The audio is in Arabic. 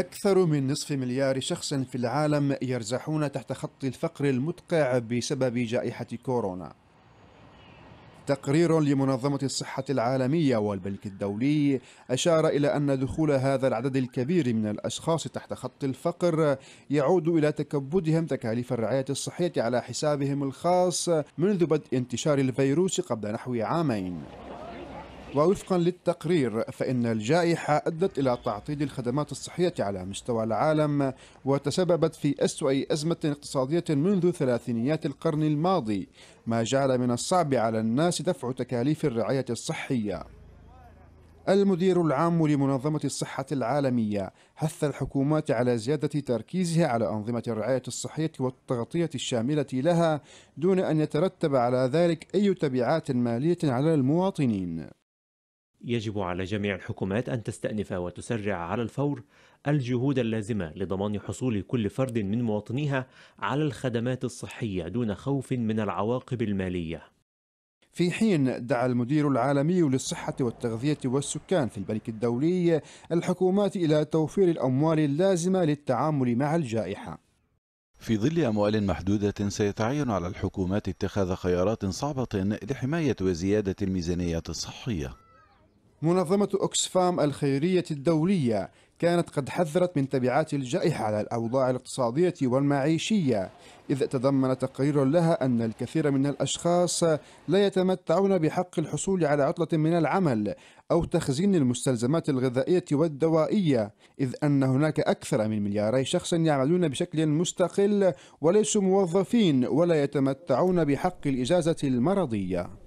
أكثر من نصف مليار شخص في العالم يرزحون تحت خط الفقر المدقع بسبب جائحة كورونا. تقرير لمنظمة الصحة العالمية والبنك الدولي أشار إلى أن دخول هذا العدد الكبير من الأشخاص تحت خط الفقر يعود إلى تكبدهم تكاليف الرعاية الصحية على حسابهم الخاص منذ بدء انتشار الفيروس قبل نحو عامين. ووفقا للتقرير فإن الجائحة أدت إلى تعطيل الخدمات الصحية على مستوى العالم وتسببت في أسوأ أزمة اقتصادية منذ ثلاثينيات القرن الماضي ما جعل من الصعب على الناس دفع تكاليف الرعاية الصحية المدير العام لمنظمة الصحة العالمية حث الحكومات على زيادة تركيزها على أنظمة الرعاية الصحية والتغطية الشاملة لها دون أن يترتب على ذلك أي تبعات مالية على المواطنين يجب على جميع الحكومات أن تستأنف وتسرع على الفور الجهود اللازمة لضمان حصول كل فرد من مواطنيها على الخدمات الصحية دون خوف من العواقب المالية. في حين دعا المدير العالمي للصحة والتغذية والسكان في البنك الدولي الحكومات إلى توفير الأموال اللازمة للتعامل مع الجائحة. في ظل أموال محدودة سيتعين على الحكومات اتخاذ خيارات صعبة لحماية وزيادة الميزانية الصحية. منظمة أكسفام الخيرية الدولية كانت قد حذرت من تبعات الجائحة على الأوضاع الاقتصادية والمعيشية إذ تضمن تقرير لها أن الكثير من الأشخاص لا يتمتعون بحق الحصول على عطلة من العمل أو تخزين المستلزمات الغذائية والدوائية إذ أن هناك أكثر من ملياري شخص يعملون بشكل مستقل وليسوا موظفين ولا يتمتعون بحق الإجازة المرضية